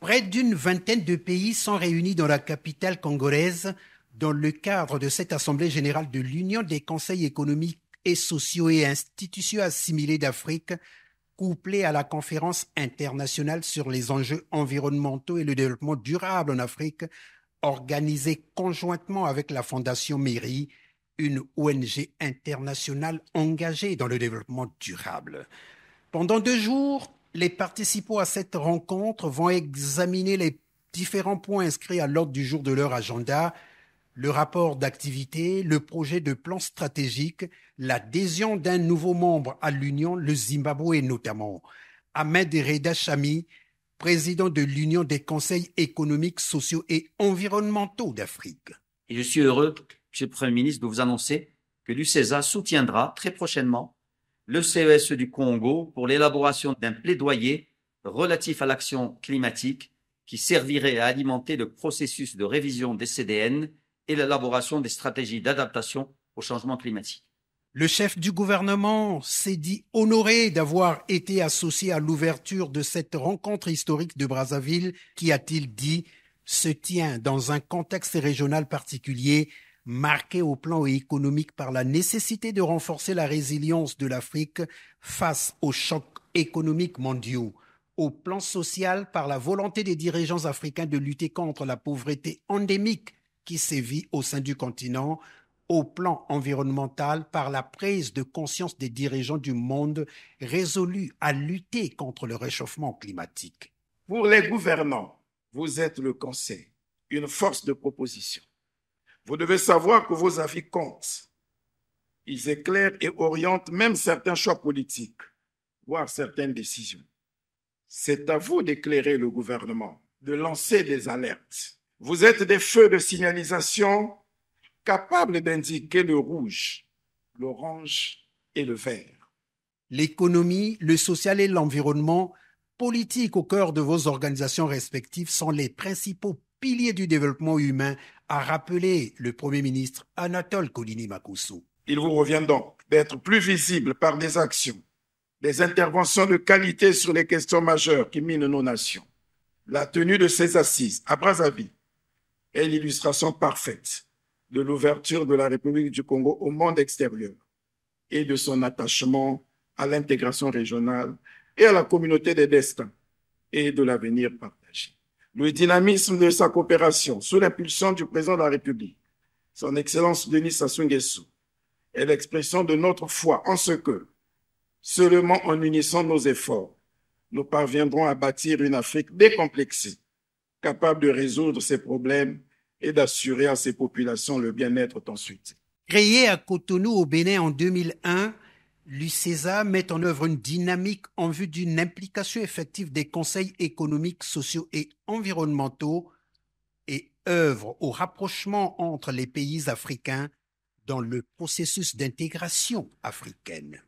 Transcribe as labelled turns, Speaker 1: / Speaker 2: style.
Speaker 1: Près d'une vingtaine de pays sont réunis dans la capitale congolaise dans le cadre de cette Assemblée générale de l'Union des conseils économiques et sociaux et institutions assimilés d'Afrique, couplée à la conférence internationale sur les enjeux environnementaux et le développement durable en Afrique, organisée conjointement avec la Fondation Méry, une ONG internationale engagée dans le développement durable. Pendant deux jours, les participants à cette rencontre vont examiner les différents points inscrits à l'ordre du jour de leur agenda, le rapport d'activité, le projet de plan stratégique, l'adhésion d'un nouveau membre à l'Union, le Zimbabwe notamment. Ahmed Reda Chami, président de l'Union des conseils économiques,
Speaker 2: sociaux et environnementaux d'Afrique. je suis heureux, Monsieur le Premier ministre, de vous annoncer que l'UCESA soutiendra très prochainement le CESE du Congo pour l'élaboration d'un plaidoyer relatif à l'action climatique qui servirait à alimenter le processus de révision des CDN et l'élaboration des stratégies d'adaptation au changement climatique.
Speaker 1: Le chef du gouvernement s'est dit honoré d'avoir été associé à l'ouverture de cette rencontre historique de Brazzaville qui, a-t-il dit, se tient dans un contexte régional particulier marquée au plan économique par la nécessité de renforcer la résilience de l'Afrique face aux chocs économiques mondiaux, au plan social par la volonté des dirigeants africains de lutter contre la pauvreté endémique qui sévit au sein du continent, au plan environnemental par la prise de conscience des dirigeants du monde résolus à
Speaker 3: lutter contre le réchauffement climatique. Pour les gouvernants, vous êtes le Conseil, une force de proposition vous devez savoir que vos avis comptent. Ils éclairent et orientent même certains choix politiques, voire certaines décisions. C'est à vous d'éclairer le gouvernement, de lancer des alertes. Vous êtes des feux de signalisation capables d'indiquer le rouge, l'orange et le vert. L'économie, le social
Speaker 1: et l'environnement politiques au cœur de vos organisations respectives sont les principaux piliers du développement humain a rappelé le Premier ministre Anatole colini
Speaker 3: Makosso. Il vous revient donc d'être plus visible par des actions, des interventions de qualité sur les questions majeures qui minent nos nations. La tenue de ces assises à Brazzaville est l'illustration parfaite de l'ouverture de la République du Congo au monde extérieur et de son attachement à l'intégration régionale et à la communauté des destins et de l'avenir partout le dynamisme de sa coopération sous l'impulsion du président de la République, son Excellence Denis Sassou est l'expression de notre foi en ce que, seulement en unissant nos efforts, nous parviendrons à bâtir une Afrique décomplexée, capable de résoudre ses problèmes et d'assurer à ses populations le bien-être ensuite. Créé
Speaker 1: à Cotonou au Bénin en 2001, L'UCESA met en œuvre une dynamique en vue d'une implication effective des conseils économiques, sociaux et environnementaux et œuvre au rapprochement entre les pays africains dans le
Speaker 3: processus d'intégration africaine.